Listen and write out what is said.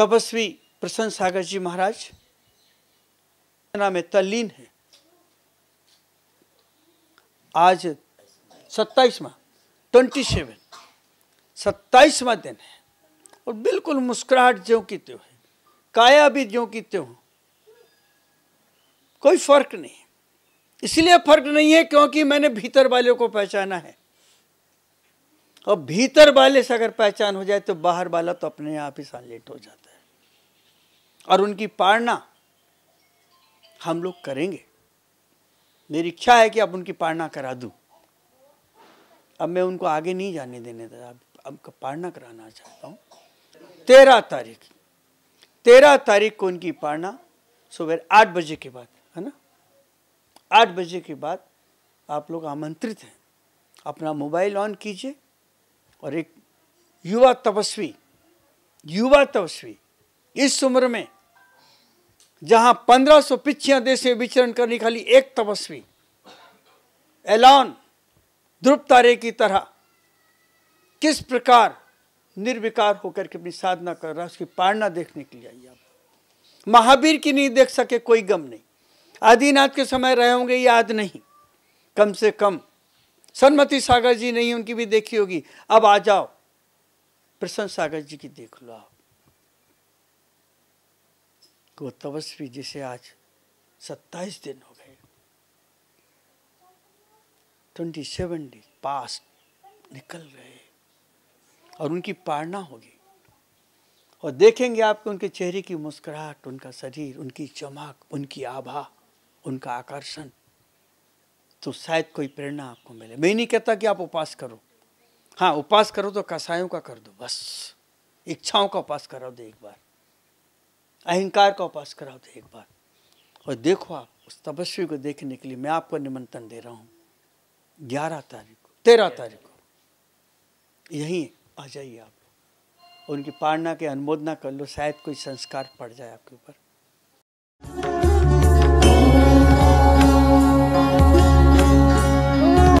तपस्वी प्रसन्न सागर जी महाराज नाम में तल्लीन है आज सत्ताईसवा ट्वेंटी सेवन सत्ताईसवा दिन है और बिल्कुल मुस्कुराहट ज्यो की त्यों है काया भी ज्यो की त्यों कोई फर्क नहीं इसलिए फर्क नहीं है क्योंकि मैंने भीतर वाले को पहचाना है और भीतर वाले से अगर पहचान हो जाए तो बाहर वाला तो अपने आप ही सालेट हो जाता है और उनकी पालना हम लोग करेंगे मेरी इच्छा है कि अब उनकी पालना करा दूं अब मैं उनको आगे नहीं जाने देने देता अब पालना कराना चाहता हूं तेरह तारीख तेरह तारीख को उनकी पालना सुबह आठ बजे के बाद है ना आठ बजे के बाद आप लोग आमंत्रित हैं अपना मोबाइल ऑन कीजिए और एक युवा तपस्वी युवा तपस्वी इस उम्र में जहां पंद्रह सौ पिछिया देश में विचरण करने खाली एक तपस्वी एलान ध्रुप तारे की तरह किस प्रकार निर्विकार होकर के अपनी साधना कर रहा है उसकी पारणा देखने के लिए आइए आप महावीर की नहीं देख सके कोई गम नहीं आदिनाथ के समय रहे होंगे याद नहीं कम से कम सनमति सागर जी नहीं उनकी भी देखी होगी अब आ जाओ प्रसन्न सागर जी की देख लो आप को तपस्वी जिसे आज सत्ताईस दिन हो गए ट्वेंटी सेवन डे पास निकल गए और उनकी पारणा होगी और देखेंगे आप उनके चेहरे की मुस्कुराहट उनका शरीर उनकी चमक उनकी आभा उनका आकर्षण तो शायद कोई प्रेरणा आपको मिले मैं नहीं कहता कि आप उपास करो हाँ उपास करो तो कसायों का कर दो बस इच्छाओं का उपास करो दो एक बार अहंकार का उपास कराओ थे तो एक बार और देखो आप उस तपस्वी को देखने के लिए मैं आपको निमंत्रण दे रहा हूँ ग्यारह तारीख को तेरह तारीख को यहीं आ जाइए आप लोग उनकी पारणा के अनुमोदना कर लो शायद कोई संस्कार पड़ जाए आपके ऊपर